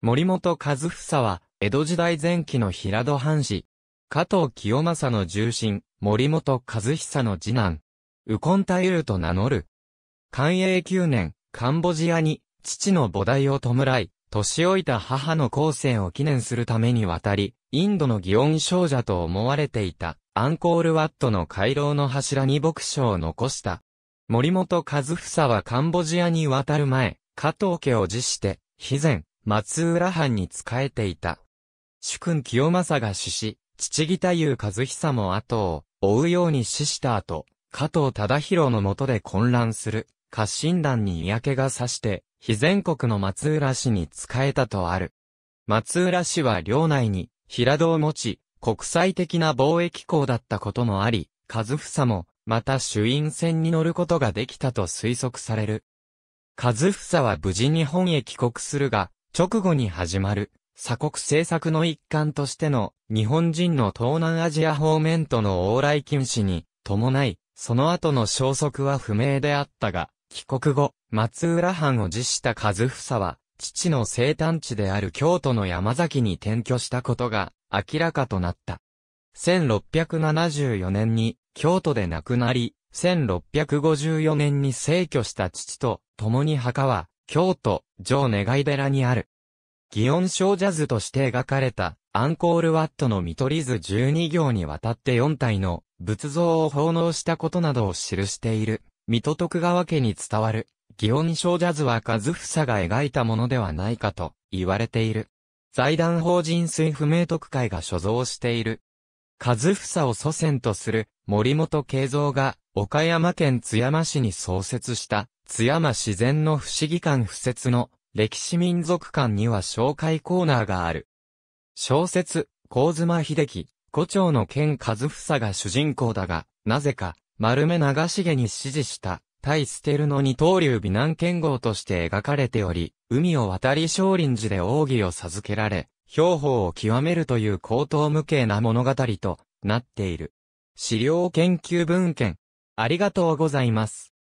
森本和房は、江戸時代前期の平戸藩士。加藤清正の重臣、森本和久の次男。右近太夫と名乗る。寛永9年、カンボジアに、父の母大を弔い、年老いた母の後世を記念するために渡り、インドの祇園少女と思われていた、アンコールワットの回廊の柱に牧書を残した。森本和房はカンボジアに渡る前、加藤家を辞して、肥前、松浦藩に仕えていた。主君清正が死し、父義太夫和久も後を追うように死した後、加藤忠宏の下で混乱する、家臣団に嫌気がさして、非全国の松浦氏に仕えたとある。松浦氏は領内に平戸を持ち、国際的な貿易港だったこともあり、和房も、また主院船に乗ることができたと推測される。和房は無事日本へ帰国するが、直後に始まる、鎖国政策の一環としての、日本人の東南アジア方面との往来禁止に、伴い、その後の消息は不明であったが、帰国後、松浦藩を辞した和房は、父の生誕地である京都の山崎に転居したことが明らかとなった。1674年に京都で亡くなり、1654年に逝去した父と共に墓は京都、城願い寺にある。祇園小ジャズとして描かれた、アンコールワットの見取り図12行にわたって4体の仏像を奉納したことなどを記している、水戸徳川家に伝わる、祇園小ジャズは和房が描いたものではないかと言われている。財団法人水不明徳会が所蔵している。和房を祖先とする森本慶三が岡山県津山市に創設した津山自然の不思議館不設の歴史民族館には紹介コーナーがある。小説、高妻秀樹、胡蝶の剣和房が主人公だが、なぜか、丸目長重に指示した、対捨てるの二刀流美男剣豪として描かれており、海を渡り少林寺で奥義を授けられ、兵法を極めるという高等無形な物語となっている。資料研究文献、ありがとうございます。